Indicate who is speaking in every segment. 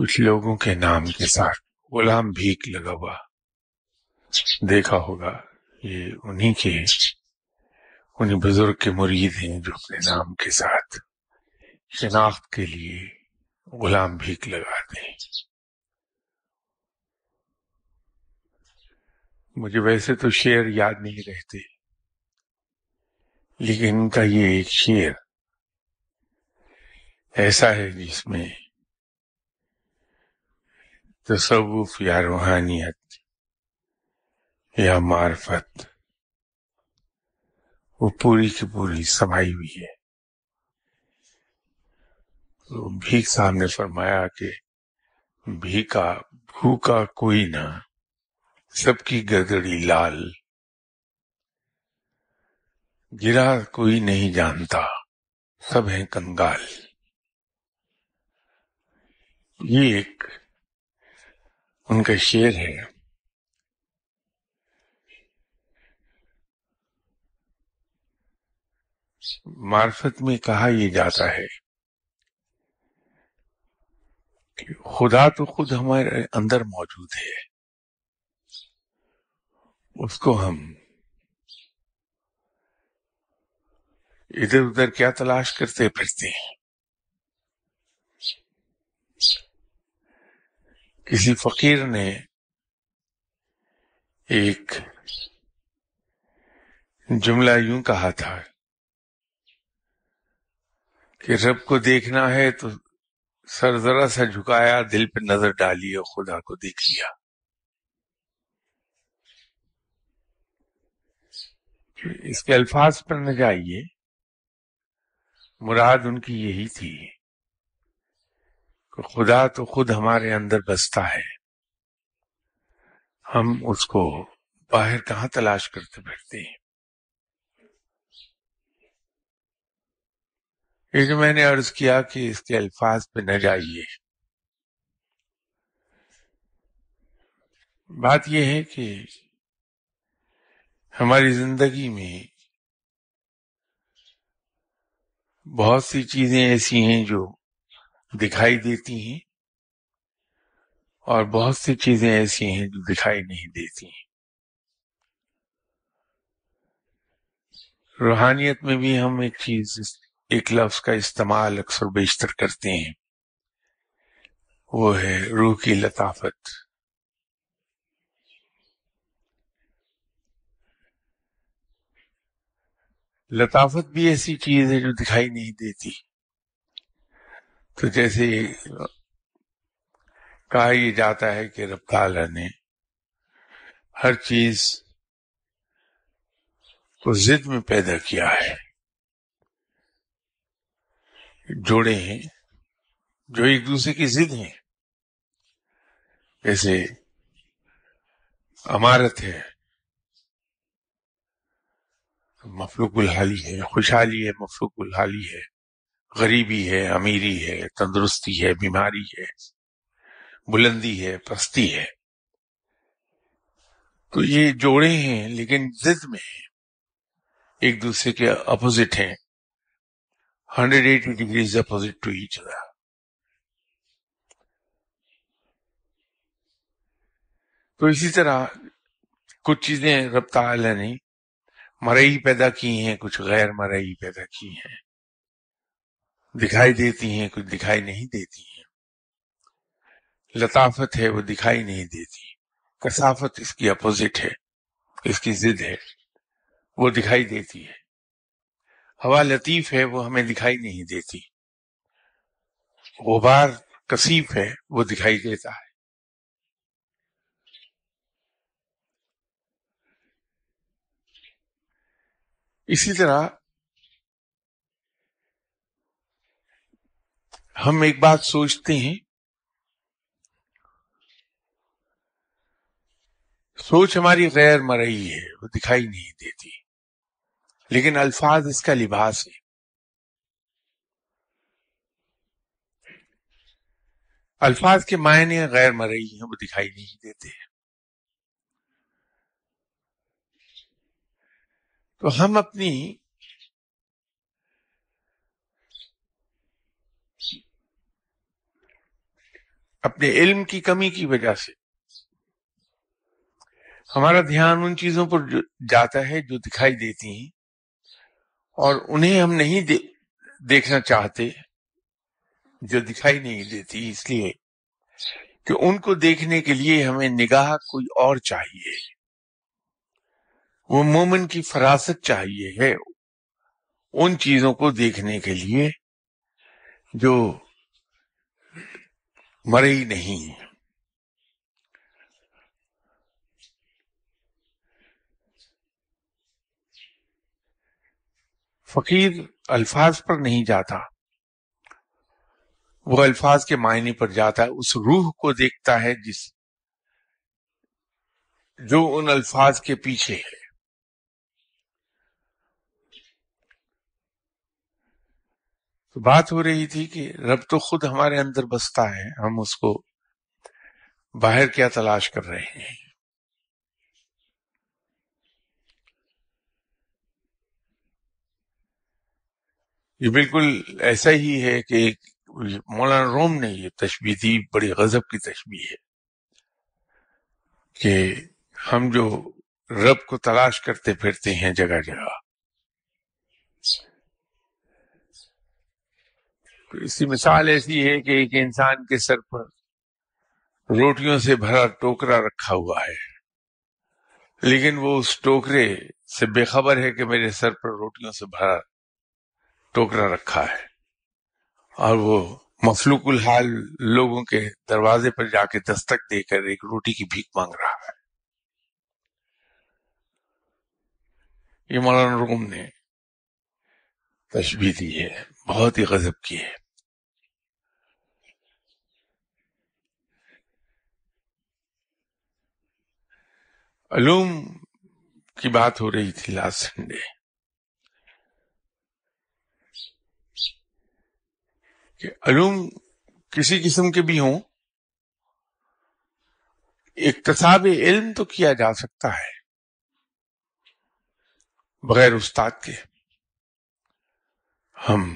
Speaker 1: कुछ लोगों के नाम के साथ गुलाम भीख लगा हुआ देखा होगा ये उन्हीं के उन्हीं बुजुर्ग के मुरीद हैं जो अपने नाम के साथ शिनाख्त के लिए गुलाम भीख लगाते हैं मुझे वैसे तो शेर याद नहीं रहते लेकिन इनका ये एक शेर ऐसा है जिसमें तसवुफ तो या रूहानियत या मार्फत वो पूरी की पूरी समाई हुई है तो भीख साहब ने फरमाया कि भीखा भूखा कोई ना सबकी गदड़ी लाल गिरा कोई नहीं जानता सब हैं कंगाल
Speaker 2: ये एक उनका शेर है
Speaker 1: मार्फत में कहा यह जाता है कि खुदा तो खुद हमारे अंदर मौजूद है उसको हम इधर उधर क्या तलाश करते फिरते हैं किसी फकीर ने एक जुमला यूं कहा था कि रब को देखना है तो सर जरा सा झुकाया दिल पे नजर डाली और खुदा को देख लिया इसके अल्फाज पर न जाइए मुराद उनकी यही थी खुदा तो खुद हमारे अंदर बसता है हम उसको बाहर कहां तलाश करते फिरते हैं क्योंकि मैंने अर्ज किया कि इसके अल्फाज पे न जाइए बात यह है कि हमारी जिंदगी में बहुत सी चीजें ऐसी हैं जो दिखाई देती हैं और बहुत सी चीजें ऐसी हैं जो दिखाई नहीं देती हैं रूहानियत में भी हम एक चीज एक लफ्ज का इस्तेमाल अक्सर बेशतर करते हैं वो है रूह की लताफत लताफत भी ऐसी चीज है जो दिखाई नहीं देती तो जैसे कहा ही जाता है कि रफ्तार ने हर चीज को जिद में पैदा किया है जोड़े हैं जो एक दूसरे की जिद है जैसे अमारत है मफलूक हाली है खुशहाली है मफलूक हाली है गरीबी है अमीरी है तंदुरुस्ती है बीमारी है बुलंदी है पस्ती है तो ये जोड़े हैं लेकिन जिद में एक दूसरे के अपोजिट हैं 180 degrees opposite to each other तो इसी तरह कुछ चीजें रब है नहीं मरई पैदा की हैं कुछ गैर मरई पैदा की हैं दिखाई देती हैं कुछ दिखाई नहीं देती हैं लताफत है वो दिखाई नहीं देती कसाफत इसकी अपोजिट है इसकी जिद है वो दिखाई देती है हवा लतीफ है वो हमें दिखाई नहीं देती गुबार कसीफ है वो दिखाई देता है इसी तरह हम एक बात सोचते हैं सोच हमारी गैर मरई है वो दिखाई नहीं देती लेकिन अल्फाज इसका लिबास है अल्फाज के मायने गैर मरई हैं वो दिखाई नहीं देते हैं तो हम अपनी अपने इल्म की कमी की वजह से हमारा ध्यान उन चीजों पर जाता है जो दिखाई देती हैं और उन्हें हम नहीं दे, देखना चाहते जो दिखाई नहीं देती इसलिए कि उनको देखने के लिए हमें निगाह कोई और चाहिए वो मोमन की फरासत चाहिए है उन चीजों को देखने के लिए जो मरे ही नहीं फकीर अल्फाज पर नहीं जाता वो अल्फाज के मायने पर जाता है उस रूह को देखता है जिस जो उन अल्फाज के पीछे है तो बात हो रही थी कि रब तो खुद हमारे अंदर बसता है हम उसको बाहर क्या तलाश कर रहे हैं ये बिल्कुल ऐसा ही है कि मौलाना रोम ने ये तस्वीर दी बड़ी गजब की तशबी है कि हम जो रब को तलाश करते फिरते हैं जगह जगह इसकी मिसाल ऐसी है कि एक इंसान के सर पर रोटियों से भरा टोकरा रखा हुआ है लेकिन वो उस टोकरे से बेखबर है कि मेरे सर पर रोटियों से भरा टोकरा रखा है और वो मफलूकुल हाल लोगों के दरवाजे पर जाके दस्तक देकर एक रोटी की भीख मांग रहा है ये मौलाना रूम ने तस्वीर दी है बहुत ही गजब की है अलूम की बात हो रही थी लास्ट संडे कि अलूम किसी किस्म के भी हों इकतसाब इल्म तो किया जा सकता है बगैर उस्ताद के हम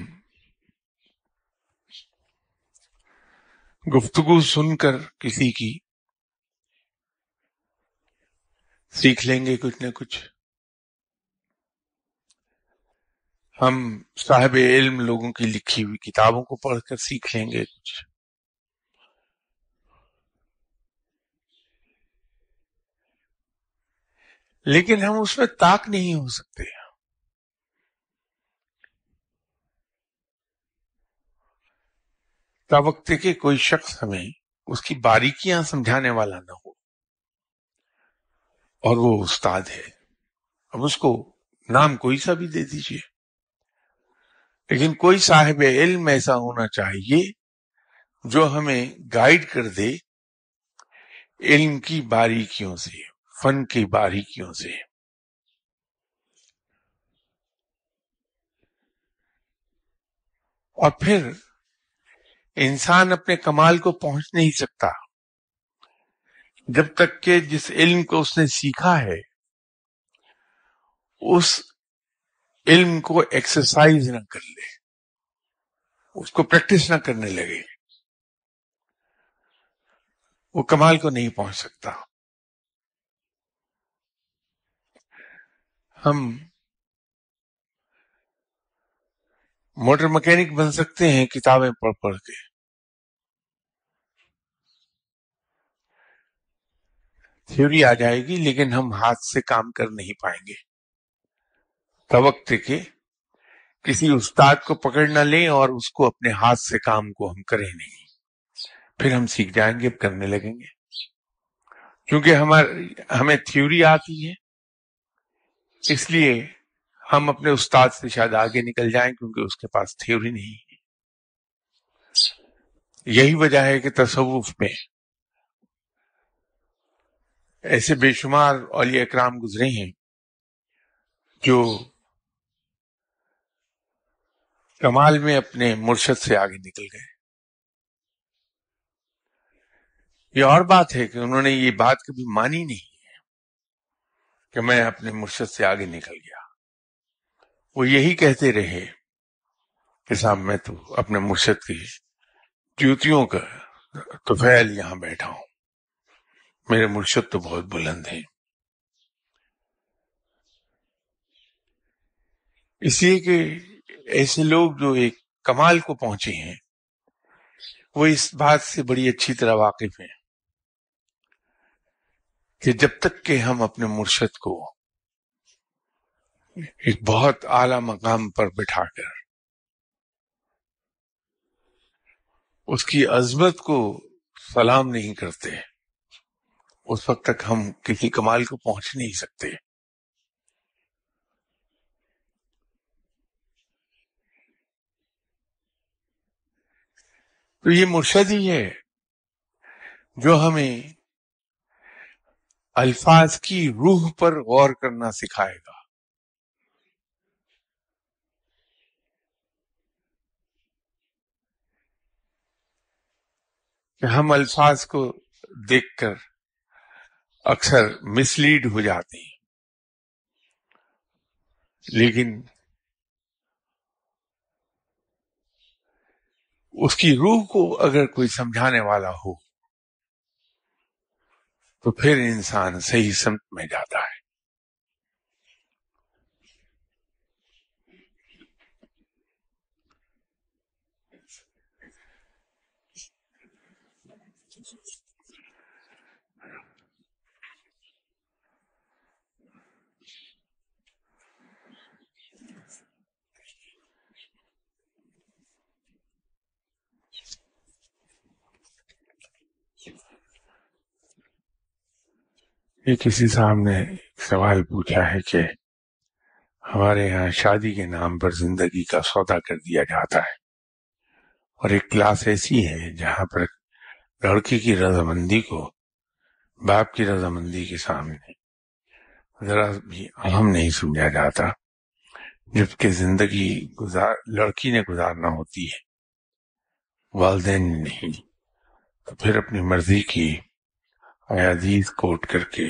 Speaker 1: गुफ्तगु सुनकर किसी की सीख लेंगे कुछ न कुछ हम साहब इल्म लोगों की लिखी हुई किताबों को पढ़कर सीख लेंगे कुछ लेकिन हम उसमें ताक नहीं हो सकते ता वक्त के कोई शख्स हमें उसकी बारीकियां समझाने वाला ना हो और वो उस्ताद है अब उसको नाम कोई सा भी दे दीजिए लेकिन कोई साहेब इल्म ऐसा होना चाहिए जो हमें गाइड कर दे इल्म की बारीकियों से फन की बारीकियों से और फिर इंसान अपने कमाल को पहुंच नहीं सकता जब तक के जिस इल्म को उसने सीखा है उस इल्म को एक्सरसाइज ना कर ले उसको प्रैक्टिस ना करने लगे वो कमाल को नहीं पहुंच सकता हम मोटर मैकेनिक बन सकते हैं किताबें पढ़ पढ़ के थ्योरी आ जाएगी लेकिन हम हाथ से काम कर नहीं पाएंगे तवक्त के किसी उस्ताद को पकड़ ना लें और उसको अपने हाथ से काम को हम करें नहीं फिर हम सीख जाएंगे करने लगेंगे क्योंकि हमारे हमें थ्योरी आती है इसलिए हम अपने उस्ताद से शायद आगे निकल जाएं क्योंकि उसके पास थ्योरी नहीं है यही वजह है कि तसवुफ में ऐसे बेशुमार अली अकराम गुजरे हैं जो कमाल में अपने मुर्शद से आगे निकल गए ये और बात है कि उन्होंने ये बात कभी मानी नहीं है कि मैं अपने मुर्शद से आगे निकल गया वो यही कहते रहे कि साहब मैं तो अपने मुर्शद की तो ज्योतियों का तो फैल यहां बैठा हूं मेरे मुर्शद तो बहुत बुलंद हैं इसलिए कि ऐसे लोग जो एक कमाल को पहुंचे हैं वो इस बात से बड़ी अच्छी तरह वाकिफ हैं कि जब तक के हम अपने मुर्शद को एक बहुत आला मकाम पर बिठाकर उसकी अजमत को सलाम नहीं करते उस वक्त तक हम किसी कमाल को पहुंच नहीं सकते तो ये मुर्शद ही है जो हमें अल्फाज की रूह पर गौर करना सिखाएगा कि हम अल्फाज को देखकर अक्सर मिसलीड हो जाते हैं लेकिन उसकी रूह को अगर कोई समझाने वाला हो तो फिर इंसान सही समझ में जाता है ये किसी साहब ने सवाल पूछा है कि हमारे यहाँ शादी के नाम पर जिंदगी का सौदा कर दिया जाता है और एक क्लास ऐसी है जहां पर लड़की की रजामंदी को बाप की रजामंदी के सामने जरा भी अहम नहीं समझा जाता जबकि जिंदगी गुजार लड़की ने गुजारना होती है वालदेन ने नहीं तो फिर अपनी मर्जी की अयाजीज कोट करके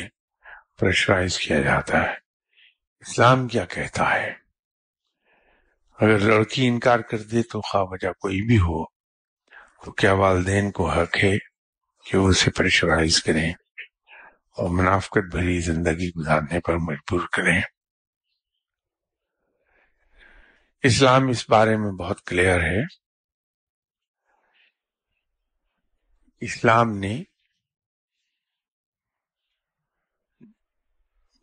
Speaker 1: प्रेशराइज किया जाता है इस्लाम क्या कहता है अगर लड़की इनकार कर दे तो वजह कोई भी हो तो क्या वालदेन को हक है कि वो उसे प्रेशराइज करें और मुनाफ्त भरी जिंदगी गुजारने पर मजबूर करें इस्लाम इस बारे में बहुत क्लियर है इस्लाम ने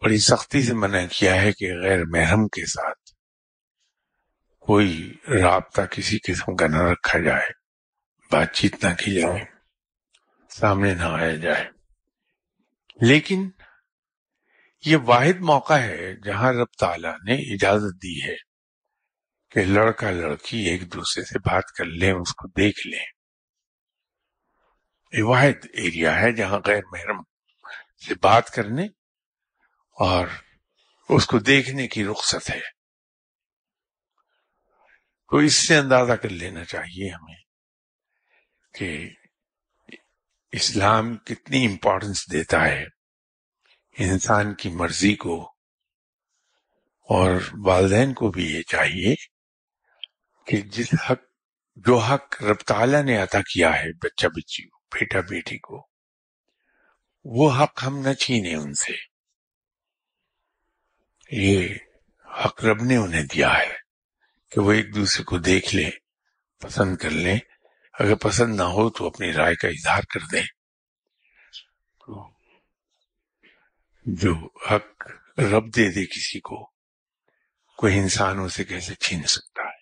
Speaker 1: बड़ी सख्ती से मना किया है कि गैर महरम के साथ कोई रबता किसी किस्म का न रखा जाए बातचीत ना की जाए सामने ना आया जाए लेकिन ये वाहिद मौका है जहां रब ताला ने इजाजत दी है कि लड़का लड़की एक दूसरे से बात कर ले उसको देख लें वाहिद एरिया है जहां गैर महरम से बात करने और उसको देखने की रुख्सत है तो इससे अंदाजा कर लेना चाहिए हमें कि इस्लाम कितनी इंपॉर्टेंस देता है इंसान की मर्जी को और वालदेन को भी ये चाहिए कि जिस हक जो हक रबताला ने अदा किया है बच्चा बच्ची को बेटा बेटी को वो हक हम न छीने उनसे ये हक रब ने उन्हें दिया है कि वो एक दूसरे को देख ले पसंद कर ले अगर पसंद ना हो तो अपनी राय का इजहार कर दें तो जो हक रब दे दे किसी को कोई इंसान उसे कैसे छीन सकता है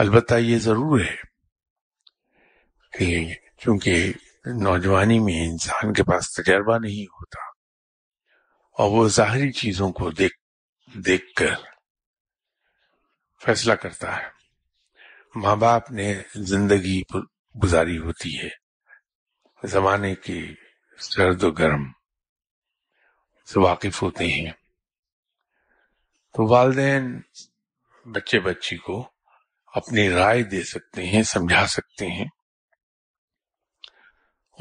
Speaker 1: अलबत्ता ये जरूर है कि चूंकि नौजवानी में इंसान के पास तजर्बा नहीं होता और वो जाहरी चीजों को देख देख कर फैसला करता है माँ बाप ने जिंदगी गुजारी होती है जमाने के सर्द गर्म से वाकिफ होते हैं तो वालदेन बच्चे बच्ची को अपनी राय दे सकते हैं समझा सकते हैं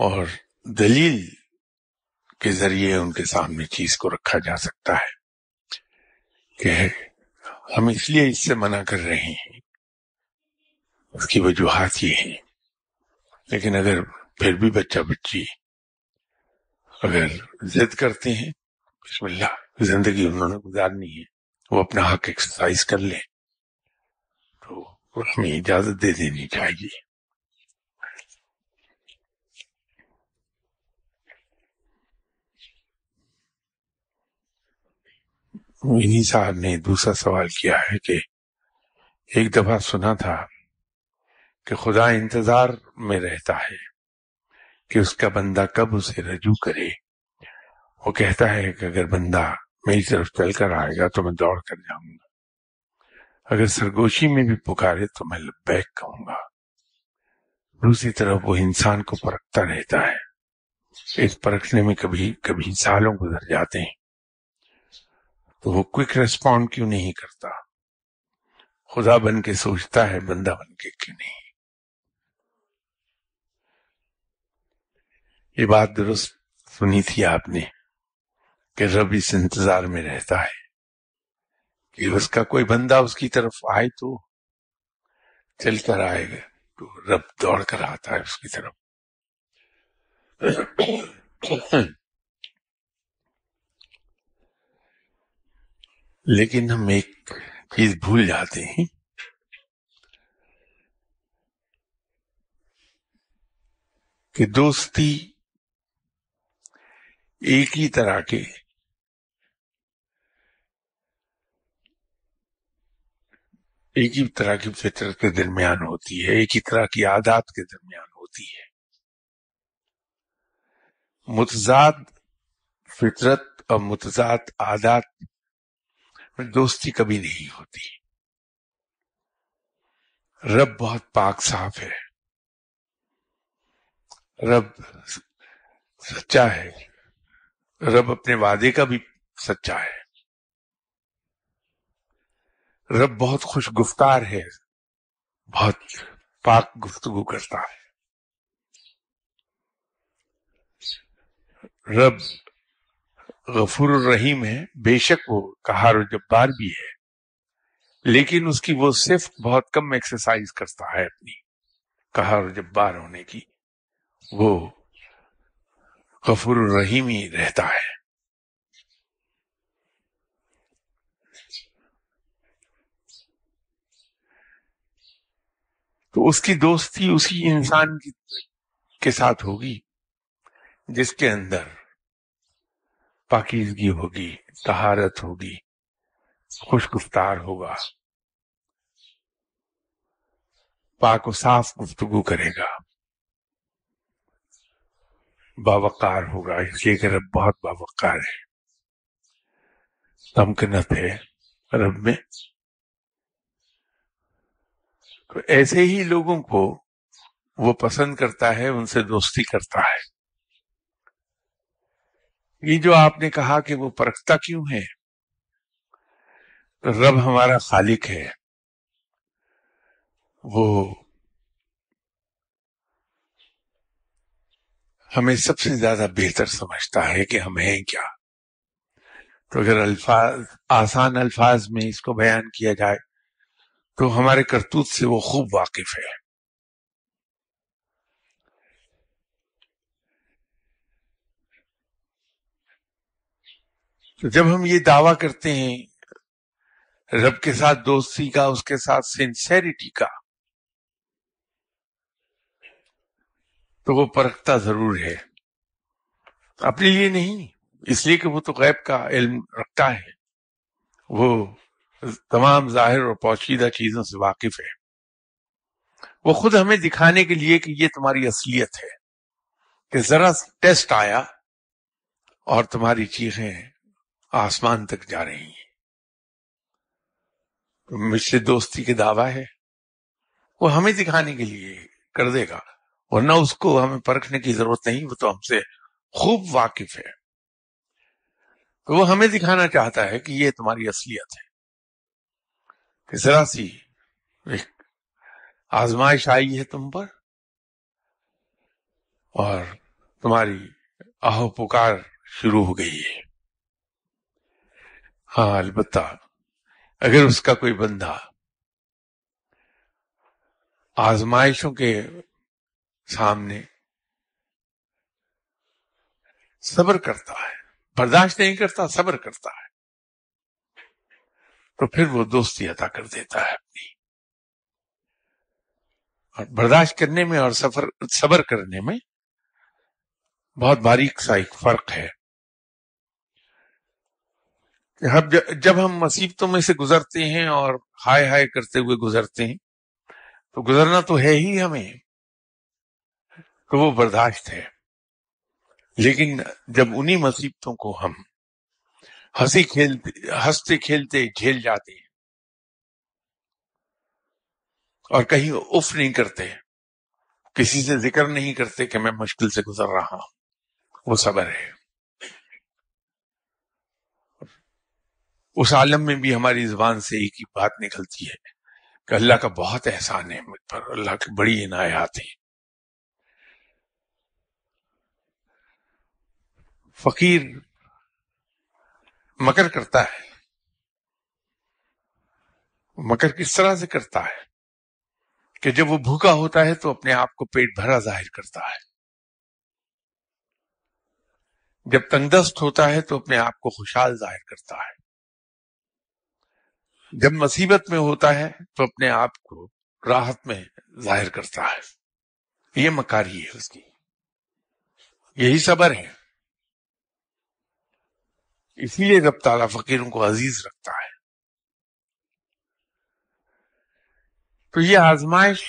Speaker 1: और दलील के जरिए उनके सामने चीज को रखा जा सकता है कि हम इसलिए इससे मना कर रहे हैं उसकी वजूहत ये है लेकिन अगर फिर भी बच्चा बच्ची अगर जिद करते हैं बिस्मिल्लाह जिंदगी उन्होंने गुजारनी है वो अपना हक एक्सरसाइज कर ले तो हमें इजाजत दे
Speaker 2: देनी चाहिए इन्हीं
Speaker 1: साहब ने दूसरा सवाल किया है कि एक दफा सुना था कि खुदा इंतजार में रहता है कि उसका बंदा कब उसे रजू करे वो कहता है कि अगर बंदा मेरी तरफ चल कर आएगा तो मैं दौड़ कर जाऊंगा अगर सरगोशी में भी पुकारे तो मैं बैक कहूंगा दूसरी तरफ वो इंसान को परखता रहता है इस परखने में कभी कभी सालों गुजर जाते हैं तो वो क्विक रेस्पॉन्ड क्यों नहीं करता खुदा बन के सोचता है बंदा बन के क्यों नहीं ये बात दुरुस्त सुनी थी आपने कि रब इस इंतजार में रहता है कि उसका कोई बंदा उसकी तरफ आए तो चल कर आएगा
Speaker 2: तो रब दौड़ कर आता है उसकी तरफ
Speaker 1: लेकिन हम एक चीज भूल जाते हैं कि दोस्ती एक ही तरह के एक ही तरह की फितरत के दरमियान होती है एक ही तरह की आदात के दरमियान होती है मुतजाद फितरत और मुतजाद आदात पर दोस्ती कभी नहीं होती रब बहुत पाक साफ है रब सच्चा है रब अपने वादे का भी सच्चा है रब बहुत खुश गुफ्तार है बहुत पाक गुफ्तगु करता है रब गफूर रहीम है बेशक वो कहार जब्बार भी है लेकिन उसकी वो सिर्फ बहुत कम एक्सरसाइज करता है अपनी कहार जब्बार होने की वो
Speaker 2: गफूर रहीम ही रहता है तो
Speaker 1: उसकी दोस्ती उसी इंसान की के साथ होगी जिसके अंदर पाकिजगी होगी तहारत होगी खुशगुफ्तार होगा पाक साफ गुफ्तगु करेगा बावकार होगा इसलिए रब बहुत बावकार है तमकनत है रब में तो ऐसे ही लोगों को वो पसंद करता है उनसे दोस्ती करता है ये जो आपने कहा कि वो परखता क्यों है तो रब हमारा खालिक है वो हमें सबसे ज्यादा बेहतर समझता है कि हम हैं क्या तो अगर अल्फाज आसान अल्फाज में इसको बयान किया जाए तो हमारे करतूत से वो खूब वाकिफ है तो जब हम ये दावा करते हैं रब के साथ दोस्ती का उसके साथ सिंसेरिटी का तो वो परखता जरूर है अपने लिए नहीं इसलिए कि वो तो गैब का इल्म रखता है वो तमाम जाहिर और पोचीदा चीजों से वाकिफ है वो खुद हमें दिखाने के लिए कि ये तुम्हारी असलियत है कि जरा टेस्ट आया और तुम्हारी चीखें हैं आसमान तक जा रही हैं तो मिश्र दोस्ती के दावा है वो हमें दिखाने के लिए कर देगा वरना उसको हमें परखने की जरूरत नहीं वो तो हमसे खूब वाकिफ है तो वो हमें दिखाना चाहता है कि ये तुम्हारी असलियत है कि जरा सी आजमाइश आई है तुम पर और तुम्हारी आहो पुकार शुरू हो गई है हाँ अलबत्ता अगर उसका कोई बंदा आजमाइशों के सामने सब्र करता है बर्दाश्त नहीं करता सब्र करता है तो फिर वो दोस्ती अदा कर देता है अपनी और बर्दाश्त करने में और सफर सब्र करने में बहुत बारीक सा एक फर्क है हम जब हम मुसीबतों में से गुजरते हैं और हाय हाय करते हुए गुजरते हैं तो गुजरना तो है ही हमें तो वो बर्दाश्त है लेकिन जब उन्हीं मुसीबतों को हम हंसी खेलते हंसते खेलते झेल जाते हैं और कहीं उफ नहीं करते किसी से जिक्र नहीं करते कि मैं मुश्किल से गुजर रहा हूं वो सबर है उस आलम में भी हमारी जबान से एक ही बात निकलती है कि अल्लाह का बहुत एहसान है मुझ पर अल्लाह की बड़ी इनायात है फकीर मकर करता है मकर किस तरह से करता है कि जब वो भूखा होता है तो अपने आप को पेट भरा जाहिर करता है जब तंगदस्त होता है तो अपने आप को खुशहाल जाहिर करता है जब मुसीबत में होता है तो अपने आप को राहत में जाहिर करता है ये मकारी है उसकी यही सबर है इसलिए रब ताला फकीरों को अजीज रखता है तो ये आजमाइश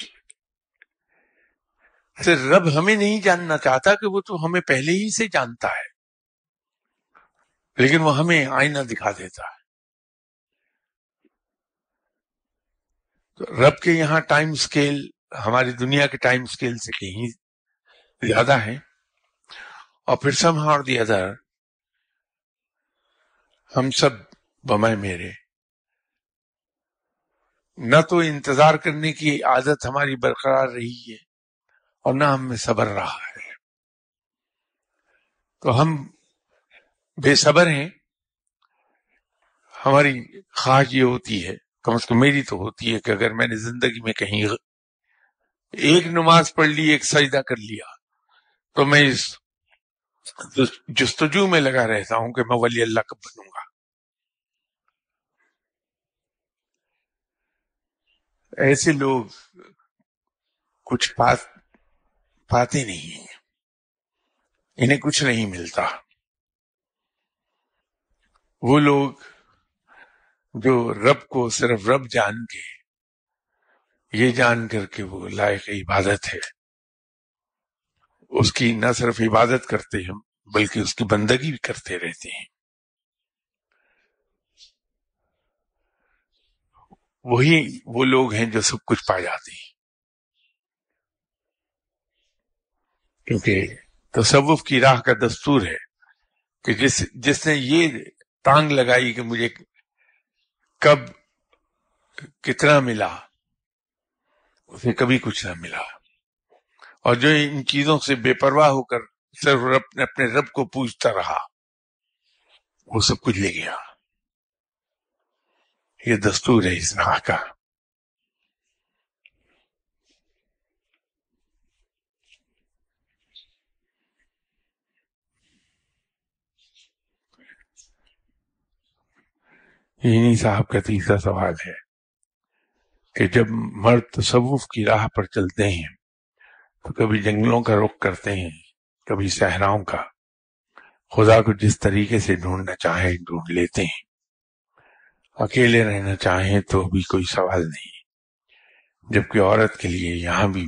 Speaker 1: से रब हमें नहीं जानना चाहता कि वो तो हमें पहले ही से जानता है लेकिन वो हमें आईना दिखा देता है तो रब के यहाँ टाइम स्केल हमारी दुनिया के टाइम स्केल से कहीं ज्यादा है और फिर सम और दी अदर हम सब बमाए मेरे न तो इंतजार करने की आदत हमारी बरकरार रही है और न हमें सबर रहा है तो हम बेसबर हैं हमारी ख्वाहिश ये होती है कम से कम मेरी तो होती है कि अगर मैंने जिंदगी में कहीं एक नमाज पढ़ ली एक सजदा कर लिया तो मैं इस जस्तजू में लगा रहता हूं कि मैं वली अल्लाह कब बनूंगा ऐसे लोग कुछ पा, पाते नहीं है इन्हें कुछ नहीं मिलता वो लोग जो रब को सिर्फ रब जान के ये जान करके वो लायक इबादत है उसकी न सिर्फ इबादत करते हम बल्कि उसकी बंदगी भी करते रहते हैं वही वो लोग हैं जो सब कुछ पा जाते हैं क्योंकि तसवुफ की राह का दस्तूर है कि जिस जिसने ये तांग लगाई कि मुझे कब कितना मिला उसे कभी कुछ ना मिला और जो इन चीजों से बेपरवाह होकर सिर्फ रब ने अपने रब को पूछता रहा वो सब कुछ ले गया
Speaker 2: ये दस्तूर है इस राह का इन्हीं साहब
Speaker 1: का तीसरा सवाल है कि जब मर्द तसवुफ की राह पर चलते हैं तो कभी जंगलों का रुख करते हैं कभी सहराओं का खुदा को जिस तरीके से ढूंढना चाहे ढूंढ लेते हैं अकेले रहना चाहे तो भी कोई सवाल नहीं जबकि औरत के लिए यहां भी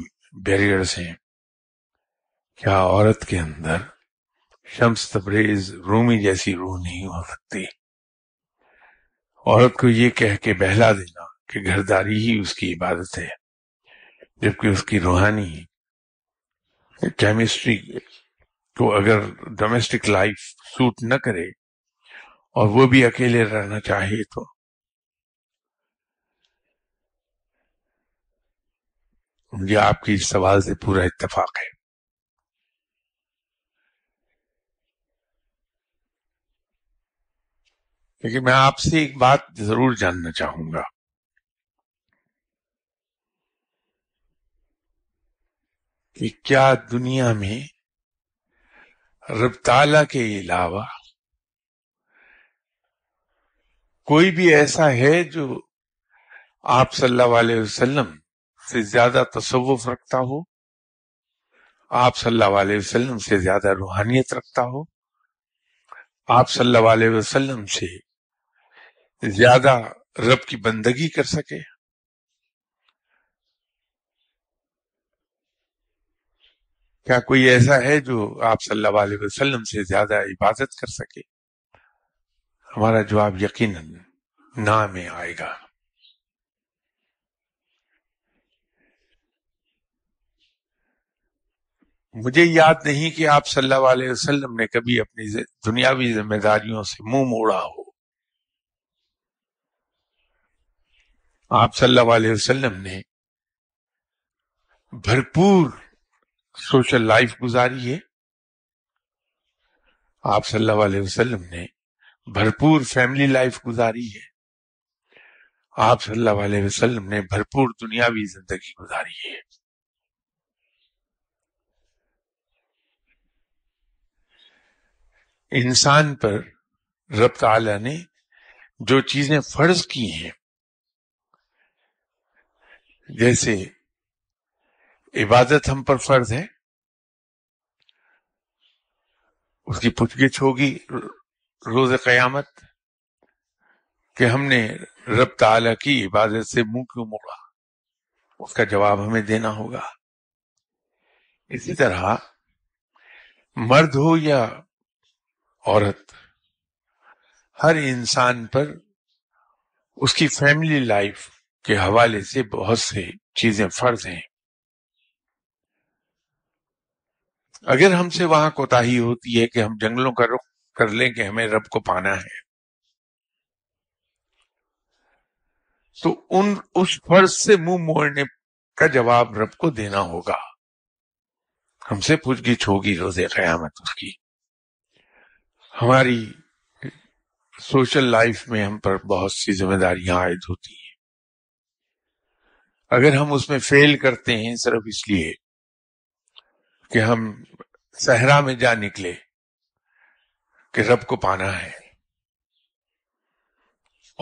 Speaker 1: बैरियर्स हैं क्या औरत के अंदर शम्स तबरेज रूमी जैसी रूह नहीं हो सकती औरत को ये कह के बहला देना कि घरदारी ही उसकी इबादत है जबकि उसकी रूहानी केमिस्ट्री को अगर डोमेस्टिक लाइफ सूट न करे और वो भी अकेले रहना चाहे तो मुझे आपकी इस सवाल से पूरा इत्तेफाक है लेकिन मैं आपसे एक बात जरूर जानना चाहूंगा कि क्या दुनिया में रबताला के अलावा कोई भी ऐसा है जो आप सल्लल्लाहु अलैहि वसल्लम से ज्यादा तसव्वुफ रखता हो आप सल्लल्लाहु अलैहि वसल्लम से ज्यादा रूहानियत रखता हो आप सल्लल्लाहु अलैहि वसल्लम से ज्यादा रब की बंदगी कर सके क्या कोई ऐसा है जो आप सल्लल्लाहु अलैहि वसल्लम से ज्यादा इबादत कर सके हमारा जवाब यकीनन ना में आएगा मुझे याद नहीं कि आप सल्लल्लाहु अलैहि वसल्लम ने कभी अपनी दुनियावी जिम्मेदारियों से मुंह मोड़ा हो आप सल्लल्लाहु अलैहि वसल्लम ने भरपूर सोशल लाइफ गुजारी है आप सल्लल्लाहु अलैहि वसल्लम ने भरपूर फैमिली लाइफ गुजारी है आप सल्लल्लाहु अलैहि वसल्लम ने भरपूर दुनियावी जिंदगी गुजारी है इंसान पर रब ताला ने जो चीजें फर्ज की हैं जैसे इबादत हम पर फर्ज है उसकी पूछगिछ होगी रोज कयामत कि हमने रब ताला की इबादत से मुंह क्यों मोड़ा उसका जवाब हमें देना होगा इसी तरह मर्द हो या औरत हर इंसान पर उसकी फैमिली लाइफ के हवाले से बहुत से चीजें फर्ज हैं अगर हमसे वहां कोताही होती है कि हम जंगलों का रुख कर लें कि हमें रब को पाना है तो उन उस फर्ज से मुंह मोड़ने का जवाब रब को देना होगा हमसे पूछगिछ होगी रोजे कयामत उसकी हमारी सोशल लाइफ में हम पर बहुत सी जिम्मेदारियां आयद होती हैं अगर हम उसमें फेल करते हैं सिर्फ इसलिए कि हम सहरा में जा निकले कि रब को पाना है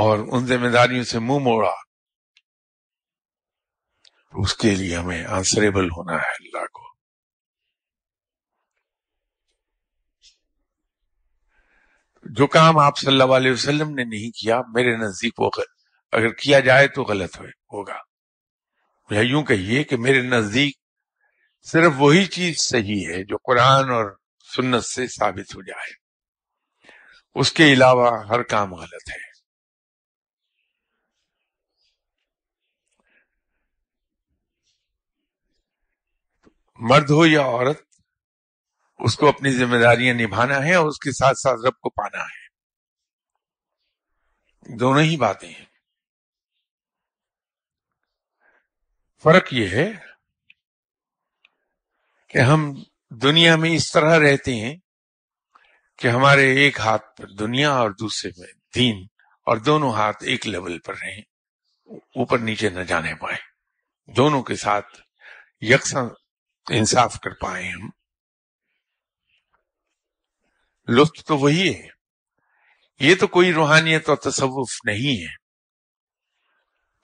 Speaker 1: और उन जिम्मेदारियों से मुंह मोड़ा तो उसके लिए हमें आंसरेबल होना है अल्लाह को जो काम आप सल्लल्लाहु अलैहि वसल्लम ने नहीं किया मेरे नजदीक वो अगर किया जाए तो गलत होगा या यूं कहिए कि मेरे नजदीक सिर्फ वही चीज सही है जो कुरान और सुन्नत से साबित हो जाए उसके अलावा हर काम गलत है मर्द हो या औरत उसको अपनी जिम्मेदारियां निभाना है और उसके साथ साथ रब को पाना है दोनों ही बातें हैं फर्क यह है कि हम दुनिया में इस तरह रहते हैं कि हमारे एक हाथ पर दुनिया और दूसरे में दीन और दोनों हाथ एक लेवल पर रहे ऊपर नीचे न जाने पाए दोनों के साथ यकसा इंसाफ कर पाए हम लुत्फ तो वही है ये तो कोई रूहानियत और तस्वुफ नहीं है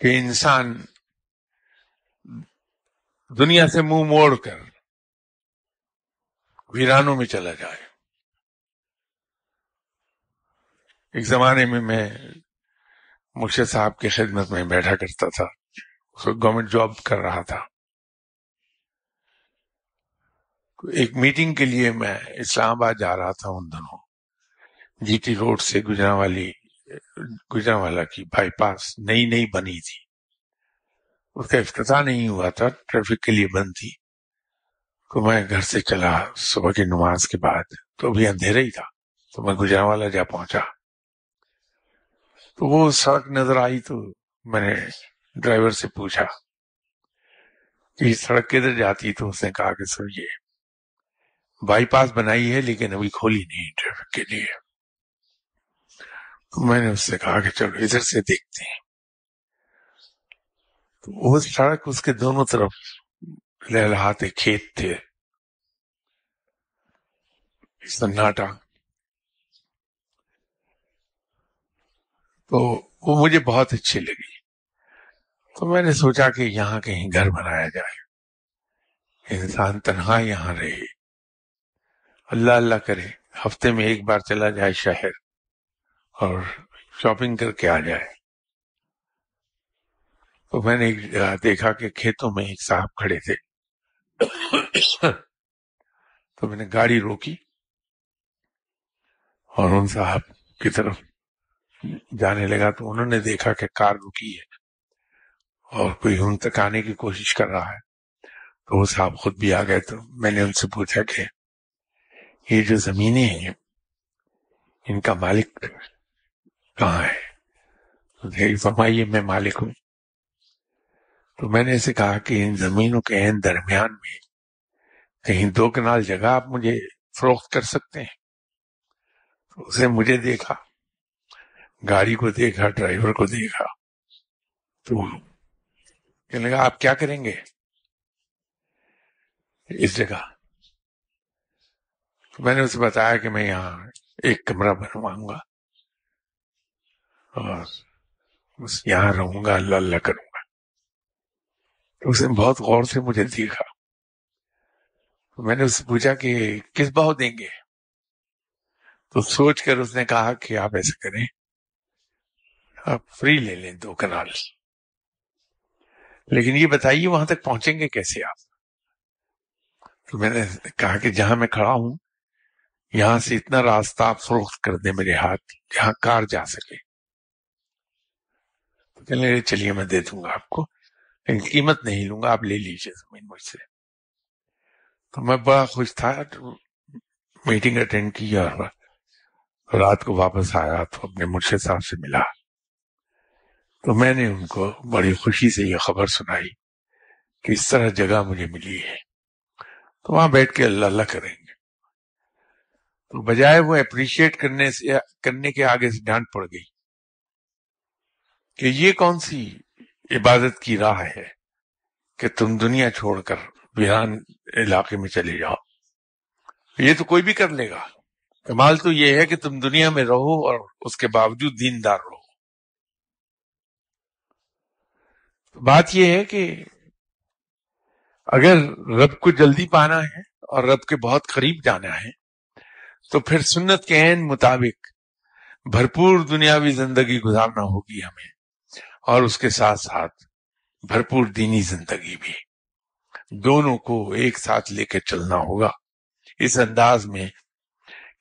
Speaker 1: कि इंसान दुनिया से मुंह मोड़कर वीरानों में चला जाए एक जमाने में मैं मुर्शद साहब की खिदमत में बैठा करता था गवर्नमेंट जॉब कर रहा था तो एक मीटिंग के लिए मैं इस्लामाबाद जा रहा था उन दिनों जीटी रोड से गुजरावाली गुजरावाला की बाईपास नई नई बनी थी उसका इफ्त नहीं हुआ था ट्रैफिक के लिए बंद थी तो मैं घर से चला सुबह की नमाज के बाद तो अभी अंधेरा ही था तो मैं गुजरावाला जा पहुंचा तो वो सड़क नजर आई तो मैंने ड्राइवर से पूछा कि सड़क किधर जाती तो उसने कहा कि सर ये बाईपास बनाई है लेकिन अभी खोली नहीं ट्रैफिक के लिए तो मैंने उससे कहा कि चलो इधर से देखते हैं वो सड़क उसके दोनों तरफ लहलाते खेत थे सन्नाटा तो वो मुझे बहुत अच्छी लगी तो मैंने सोचा कि यहाँ कहीं घर बनाया जाए इंसान तनहा यहां रहे अल्लाह अल्लाह करे हफ्ते में एक बार चला जाए शहर और शॉपिंग करके आ जाए तो मैंने देखा कि खेतों में एक साहब खड़े थे तो मैंने गाड़ी रोकी और उन साहब की तरफ जाने लगा तो उन्होंने देखा कि कार रुकी है और कोई उन तक आने की कोशिश कर रहा है तो वो साहब खुद भी आ गए तो मैंने उनसे पूछा कि ये जो जमीनें हैं इनका मालिक कहाँ है तो फरमाइए मैं मालिक हूं तो मैंने इसे कहा कि इन जमीनों के इन दरमियान में कहीं दो कनाल जगह आप मुझे फरोख्त कर सकते हैं तो उसने मुझे देखा गाड़ी को देखा ड्राइवर को देखा तो कहने लगा आप क्या करेंगे इस जगह तो मैंने उसे बताया कि मैं यहाँ एक कमरा बनवाऊंगा और यहां यहाँ रहूंगा अल्लाह अल्लाह करूंगा तो उसने बहुत गौर से मुझे देखा तो मैंने उससे पूछा कि किस भाव देंगे तो सोच कर उसने कहा कि आप ऐसा करें आप फ्री ले लें दो कनाल लेकिन ये बताइए वहां तक पहुंचेंगे कैसे आप तो मैंने कहा कि जहां मैं खड़ा हूं यहां से इतना रास्ता आप फरोख्त कर दे मेरे हाथ जहां कार जा सके तो कहने चलिए मैं दे दूंगा आपको कीमत नहीं लूंगा आप ले लीजिए जमीन मुझसे तो मैं बड़ा खुश था मीटिंग अटेंड की और रात को वापस आया तो अपने मुर्शे साहब से मिला तो मैंने उनको बड़ी खुशी से यह खबर सुनाई कि इस तरह जगह मुझे मिली है तो वहां बैठ के अल्लाह अल्लाह करेंगे तो बजाय वो अप्रिशिएट करने से करने के आगे से डांट पड़ गई कि ये कौन सी इबादत की राह है कि तुम दुनिया छोड़कर विहान इलाके में चले जाओ ये तो कोई भी कर लेगा कमाल तो ये है कि तुम दुनिया में रहो और उसके बावजूद दीनदार रहो तो बात यह है कि अगर रब को जल्दी पाना है और रब के बहुत करीब जाना है तो फिर सुन्नत के मुताबिक भरपूर दुनियावी जिंदगी गुजारना होगी हमें और उसके साथ साथ भरपूर दीनी जिंदगी भी दोनों को एक साथ लेकर चलना होगा इस अंदाज में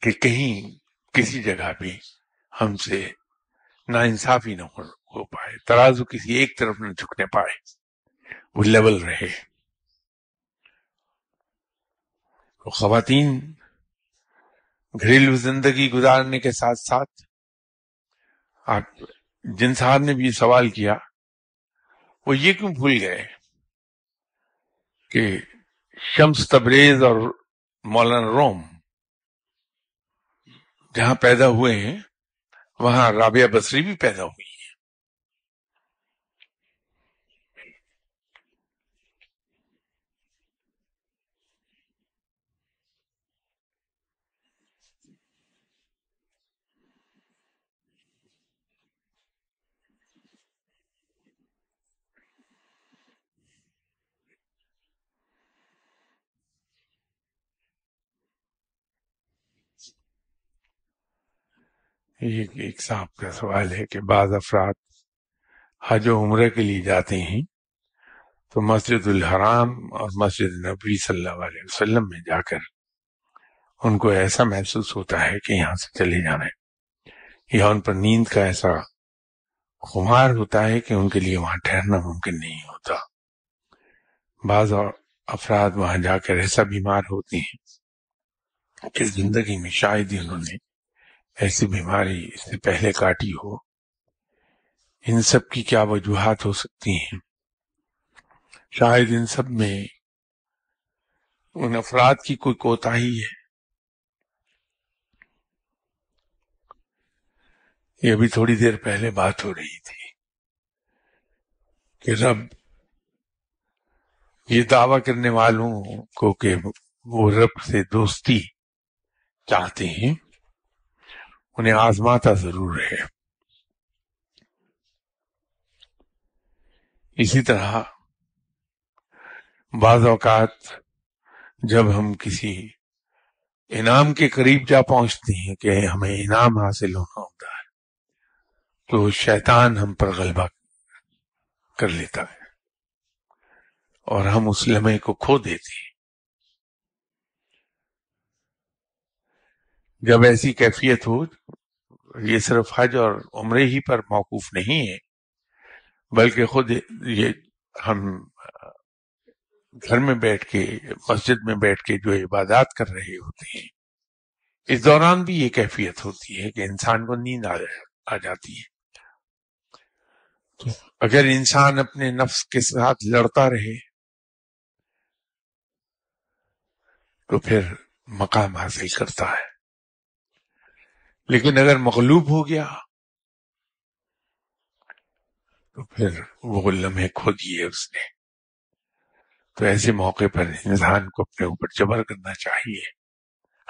Speaker 1: कि कहीं किसी जगह भी हमसे ना इंसाफी न हो, पाए तराजू किसी एक तरफ न झुकने पाए वो लेवल रहे तो खातन घरेलू जिंदगी गुजारने के साथ साथ आप जिन साहब ने भी सवाल किया वो ये क्यों भूल गए कि शम्स तबरेज और मौलाना रोम जहां पैदा हुए हैं वहां राबिया बसरी भी पैदा हुई एक एक साहब का सवाल है कि बाज अफराद हज उम्र के लिए जाते हैं तो मस्जिद हराम और मस्जिद नबी सल्लल्लाहु अलैहि वसल्लम में जाकर उनको ऐसा महसूस होता है कि यहाँ से चले जाना है या उन पर नींद का ऐसा खुमार होता है कि उनके लिए वहां ठहरना मुमकिन नहीं होता बाज अफराद वहां जाकर ऐसा बीमार होते हैं कि जिंदगी में शायद ही उन्होंने ऐसी बीमारी इससे पहले काटी हो इन सब की क्या वजूहत हो सकती हैं शायद इन सब में उन अफराद की कोई कोताही है ये अभी थोड़ी देर पहले बात हो रही थी कि रब ये दावा करने वालों को कि वो रब से दोस्ती चाहते हैं उन्हें आजमाता जरूर है इसी तरह बाज अवकात जब हम किसी इनाम के करीब जा पहुंचते हैं कि हमें इनाम हासिल होना होता है तो शैतान हम पर गलबा कर लेता है और हम उस लम्हे को खो देते हैं जब ऐसी कैफियत हो ये सिर्फ हज और उम्र ही पर मौकूफ नहीं है बल्कि खुद ये हम घर में बैठ के मस्जिद में बैठ के जो इबादत कर रहे होते हैं इस दौरान भी ये कैफियत होती है कि इंसान को नींद आ, आ जाती है तो अगर इंसान अपने नफ्स के साथ लड़ता रहे तो फिर मकाम हासिल करता है लेकिन अगर मकलूब हो गया तो फिर वो लम्हे खो दिए उसने तो ऐसे मौके पर इंसान को अपने ऊपर जबर करना चाहिए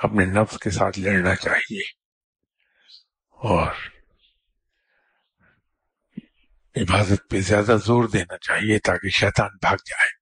Speaker 1: अपने नफ्स के साथ लड़ना चाहिए और हिफाजत पे ज्यादा जोर देना चाहिए ताकि शैतान भाग जाए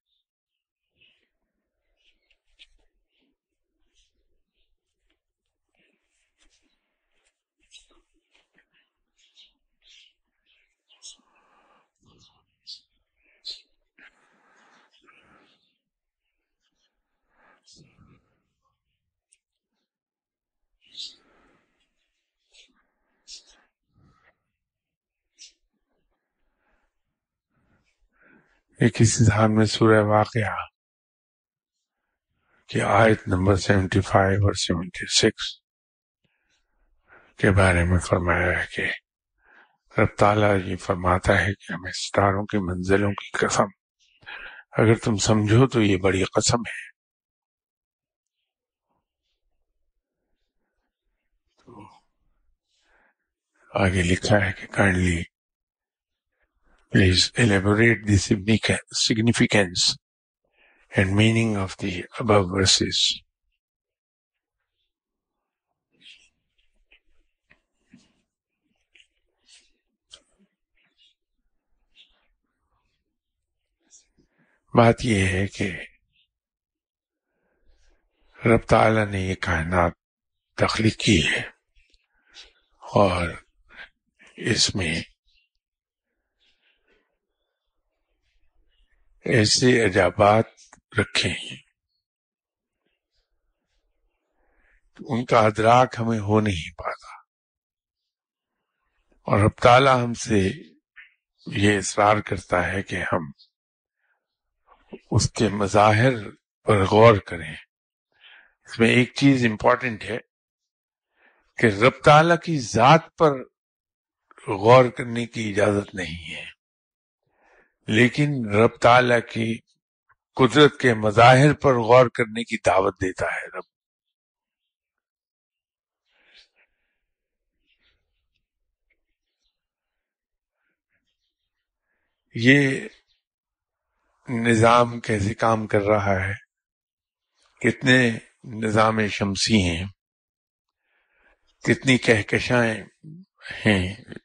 Speaker 1: एक किसी धार में सूर्य वाक कि आयत नंबर सेवेंटी फाइव और सेवेंटी सिक्स के बारे में फरमाया है कि रब ये फरमाता है कि हमें सितारों की मंजिलों की कसम अगर तुम समझो तो ये बड़ी
Speaker 2: कसम है तो आगे लिखा है कि kindly
Speaker 1: Please elaborate the significance and meaning
Speaker 2: of the above verses.
Speaker 1: बात यह है कि रब ताला ने ये कायनात तख्लीक की है और इसमें ऐसे अजाबात रखे हैं तो उनका अदराक हमें हो नहीं पाता और अब ताला हमसे ये इसरार करता है कि हम उसके मज़ाहिर पर गौर करें इसमें एक चीज इंपॉर्टेंट है कि रब ताला की जात पर गौर करने की इजाजत नहीं है लेकिन रब ताला की कुदरत के मज़ाहिर पर गौर करने की दावत देता है रब ये निज़ाम कैसे काम कर रहा है कितने निज़ाम शमसी हैं कितनी कहकशाएं हैं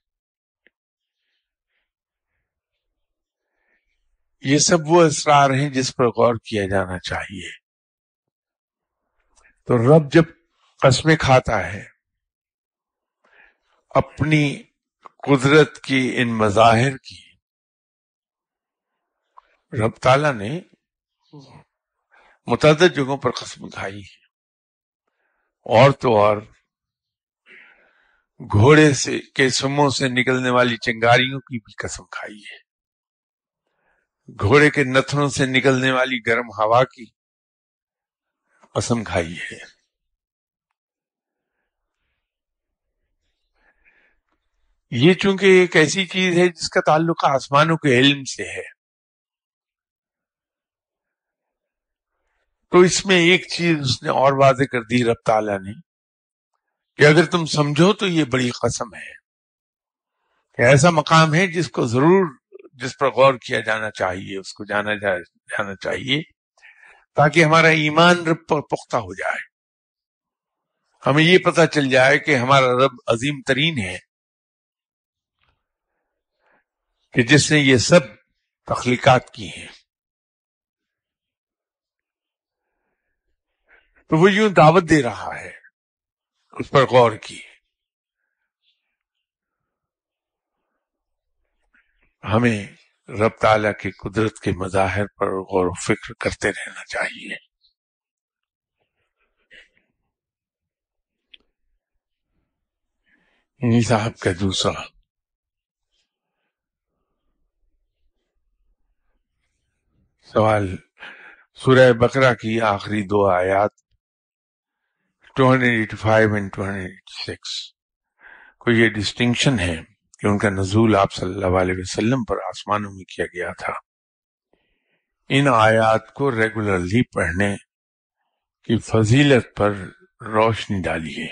Speaker 1: ये सब वो असरार हैं जिस पर गौर किया जाना चाहिए तो रब जब कस्में खाता है अपनी कुदरत की इन मजाहिर की रब ताला ने मुतद जगहों पर कसम खाई है और तो और घोड़े से के सुमों से निकलने वाली चिंगारियों की भी कसम खाई है घोड़े के नथनों से निकलने वाली गर्म हवा की कसम खाई है ये चूंकि एक ऐसी चीज है जिसका ताल्लुक आसमानों के इल्म से है तो इसमें एक चीज उसने और वादे कर दी रब ताला ने कि अगर तुम समझो तो ये बड़ी कसम है ऐसा मकाम है जिसको जरूर जिस पर गौर किया जाना चाहिए उसको जाना जा, जाना चाहिए ताकि हमारा ईमान रब पर पुख्ता हो जाए हमें ये पता चल जाए कि हमारा रब अजीम तरीन है कि जिसने ये सब तखलीकत की हैं तो वो यूं दावत दे रहा है उस पर गौर की हमें रब ताला की कुदरत के मज़ाहिर पर गौर फिक्र करते रहना चाहिए
Speaker 2: निसाब का दूसरा
Speaker 1: सवाल सुरह बकरा की आखिरी दो आयात 285 एंड 286 को ये डिस्टिंक्शन है कि उनका नजूल आप सल्लल्लाहु अलैहि वसल्लम पर आसमानों में किया गया था इन आयात को रेगुलरली पढ़ने की फजीलत पर रोशनी डालिए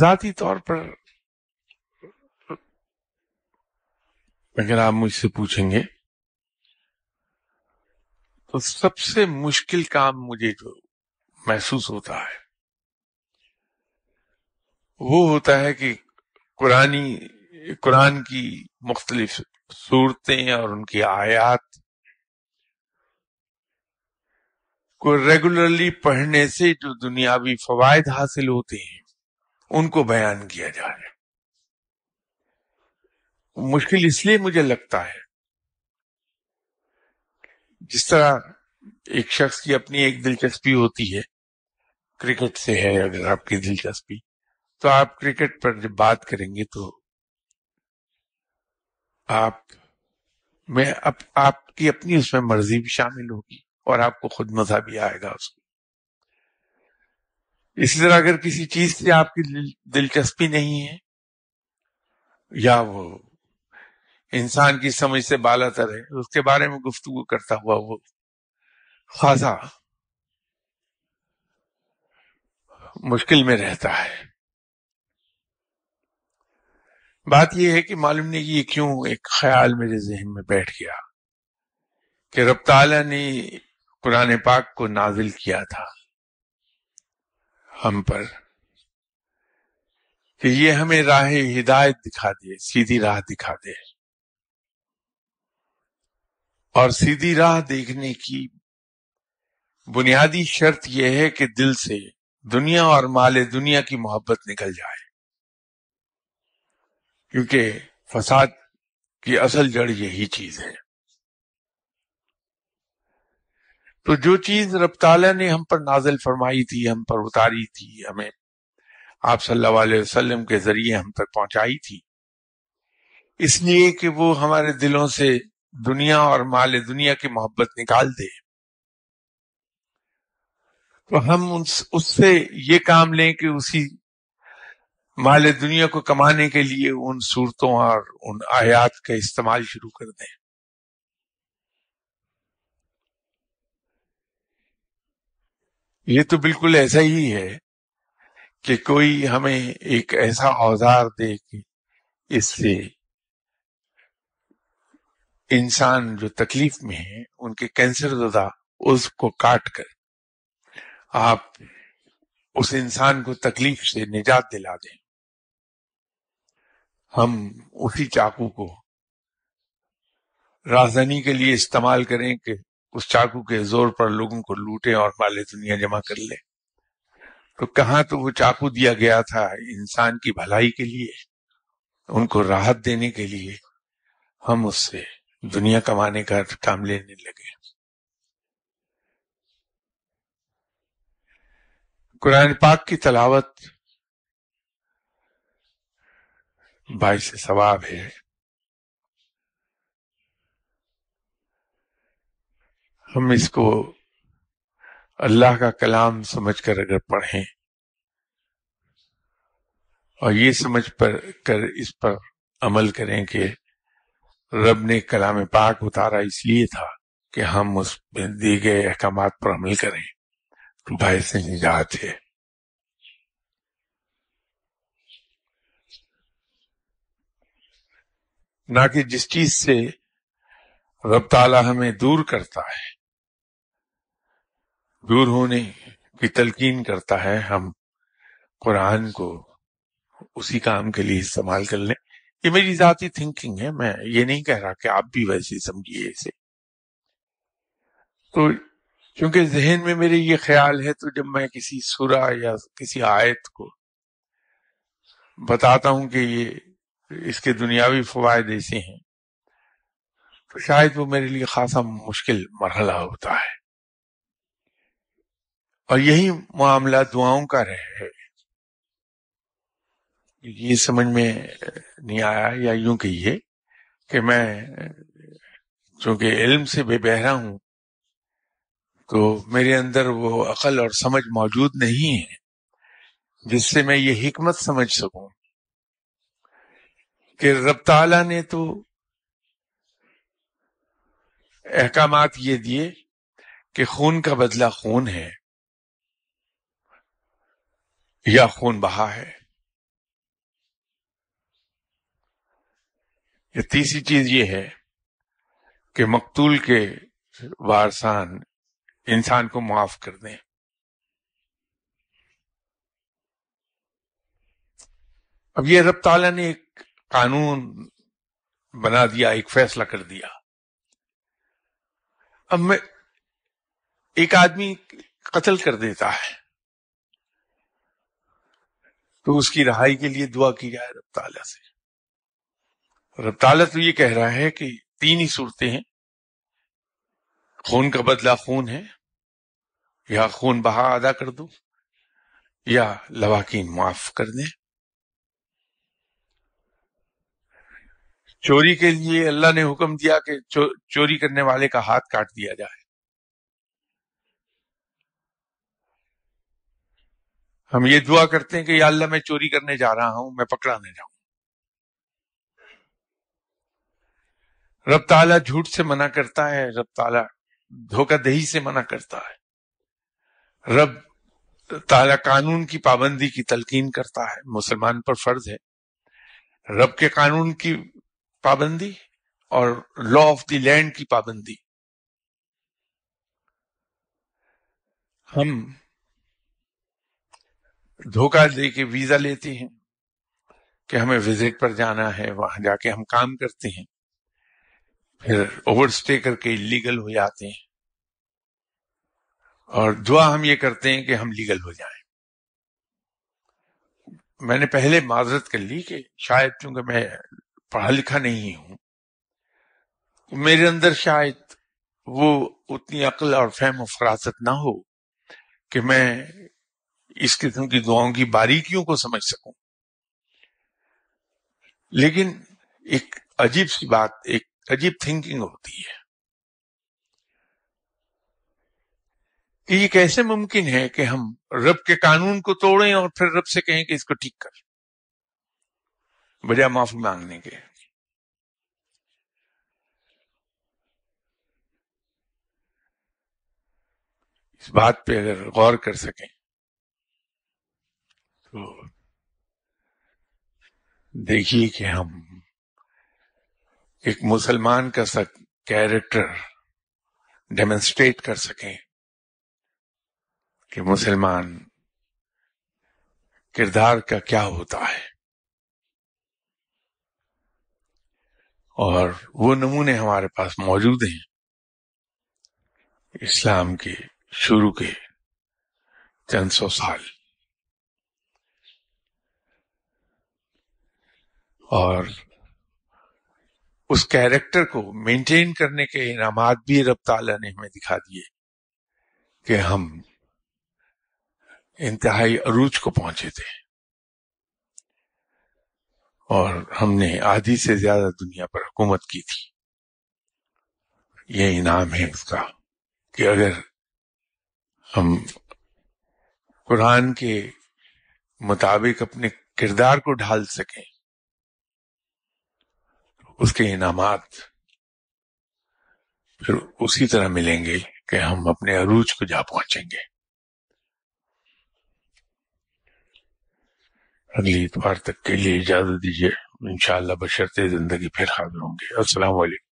Speaker 1: जाती तौर पर अगर आप मुझसे पूछेंगे तो सबसे मुश्किल काम मुझे जो महसूस होता है वो होता है कि कुरानी कुरान की मुख्तलिफ सूरतें और उनकी आयात को रेगुलरली पढ़ने से जो दुनियावी फवायद हासिल होते हैं उनको बयान किया जा रहा है मुश्किल इसलिए मुझे लगता है जिस तरह एक शख्स की अपनी एक दिलचस्पी होती है क्रिकेट से है अगर आपकी दिलचस्पी तो आप क्रिकेट पर जब बात करेंगे तो आप में अप, आपकी अपनी उसमें मर्जी भी शामिल होगी और आपको खुद मजा भी आएगा उसको इसी तरह अगर किसी चीज से आपकी दिलचस्पी नहीं है या वो इंसान की समझ से बालातर है उसके बारे में गुफ्तु करता हुआ वो खासा मुश्किल में रहता है बात यह है कि मालूम नहीं कि ये क्यों एक ख्याल मेरे जहन में बैठ गया कि रब ताला ने कुरान पाक को नाजिल किया था हम पर कि ये हमें राह हिदायत दिखा दे सीधी राह दिखा दे और सीधी राह देखने की बुनियादी शर्त यह है कि दिल से दुनिया और माले दुनिया की मोहब्बत निकल जाए क्योंकि फसाद की असल जड़ यही चीज है तो जो चीज रब ताला ने हम पर नाजल फरमाई थी हम पर उतारी थी हमें आप सल्लल्लाहु अलैहि वसल्लम के जरिए हम तक पहुंचाई थी इसलिए कि वो हमारे दिलों से दुनिया और माल दुनिया की मोहब्बत निकाल दे तो हम उससे ये काम लें कि उसी माल दुनिया को कमाने के लिए उन सूरतों और उन आयात का इस्तेमाल शुरू कर दें ये तो बिल्कुल ऐसा ही है कि कोई हमें एक ऐसा औजार दे कि इससे इंसान जो तकलीफ में है उनके कैंसर दुदा उसको काट कर आप उस इंसान को तकलीफ से निजात दिला दें हम उसी चाकू को राजधानी के लिए इस्तेमाल करें कि उस चाकू के जोर पर लोगों को लूटें और माले दुनिया जमा कर लें तो कहा तो वो चाकू दिया गया था इंसान की भलाई के लिए उनको राहत देने के लिए हम उससे दुनिया कमाने का काम लेने लगे कुरान पाक की तलावत भाई से सवाब है हम इसको अल्लाह का कलाम समझकर अगर पढ़ें और ये समझ पर कर इस पर अमल करें कि रब ने कलाम पाक उतारा इसलिए था कि हम उस दिए गए अहकाम पर अमल करें तो भाई से निजात है ना कि जिस चीज से रब ताला हमें दूर करता है दूर होने की तलकीन करता है हम कुरान को उसी काम के लिए इस्तेमाल कर लें ये मेरी जाती थिंकिंग है मैं ये नहीं कह रहा कि आप भी वैसे समझिए इसे तो क्योंकि जहन में मेरे ये ख्याल है तो जब मैं किसी सुरा या किसी आयत को बताता हूं कि ये इसके दुनियावी फवायद ऐसे हैं तो शायद वो मेरे लिए खासा मुश्किल मरहला होता है और यही मामला दुआओं का रहे ये समझ में नहीं आया या यूं कहिए कि मैं चूंकि इल्म से बेबहरा हूं तो मेरे अंदर वो अकल और समझ मौजूद नहीं है जिससे मैं ये हिकमत समझ सकूं कि रब ताला ने तो अहकाम ये दिए कि खून का बदला खून है या खून बहा है या तीसरी चीज ये है कि मकतूल के वारसान इंसान को माफ कर दें अब ये रब ताला ने एक कानून बना दिया एक फैसला कर दिया अब मैं एक आदमी कत्ल कर देता है तो उसकी रहाई के लिए दुआ की जाए रब ताला से रब ताला तो ये कह रहा है कि तीन ही सूरतें हैं खून का बदला खून है या खून बहा अदा कर दो या लवाकिन माफ कर दें चोरी के लिए अल्लाह ने हुक्म दिया कि चो, चोरी करने वाले का हाथ काट दिया जाए हम ये दुआ करते हैं कि या अल्लाह मैं चोरी करने जा रहा हूं मैं पकड़ा नहीं जाऊं रब ताला झूठ से मना करता है रब ताला धोखा दही से मना करता है रब ताला कानून की पाबंदी की तलकीन करता है मुसलमान पर फर्ज है रब के कानून की पाबंदी और लॉ ऑफ द लैंड की पाबंदी हम धोखा दे के वीजा लेते हैं कि हमें विजिट पर जाना है वहां जाके हम काम करते हैं फिर ओवरस्टे करके इलीगल हो जाते हैं और दुआ हम ये करते हैं कि हम लीगल हो जाएं मैंने पहले माजरत कर ली कि शायद चूंकि मैं पढ़ा लिखा नहीं हूं मेरे अंदर शायद वो उतनी अकल और फहम फरासत ना हो कि मैं इस किस्म की दुआओं की बारीकियों को समझ सकूं लेकिन एक अजीब सी बात एक अजीब थिंकिंग होती है ये कैसे मुमकिन है कि हम रब के कानून को तोड़ें और फिर रब से कहें कि इसको ठीक कर बजाय माफी मांगने के इस बात पे अगर गौर कर सकें तो देखिए कि हम एक मुसलमान का सक कैरेक्टर डेमोन्स्ट्रेट कर सकें कि मुसलमान किरदार का क्या होता है और वो नमूने हमारे पास मौजूद हैं इस्लाम के शुरू के चंद सौ साल और उस कैरेक्टर को मेंटेन करने के इनाम भी रब ताला ने हमें दिखा दिए कि हम इंतहाई अरूज को पहुंचे थे और हमने आधी से ज्यादा दुनिया पर हुकूमत की थी ये इनाम है उसका कि अगर हम कुरान के मुताबिक अपने किरदार को ढाल सकें तो उसके इनामात फिर उसी तरह मिलेंगे कि हम अपने अरूज को जा पहुंचेंगे अगली इतवार तक के
Speaker 2: लिए इजाजत दीजिए इंशाल्लाह बशरते जिंदगी फिर हाजिर होंगे वालेकुम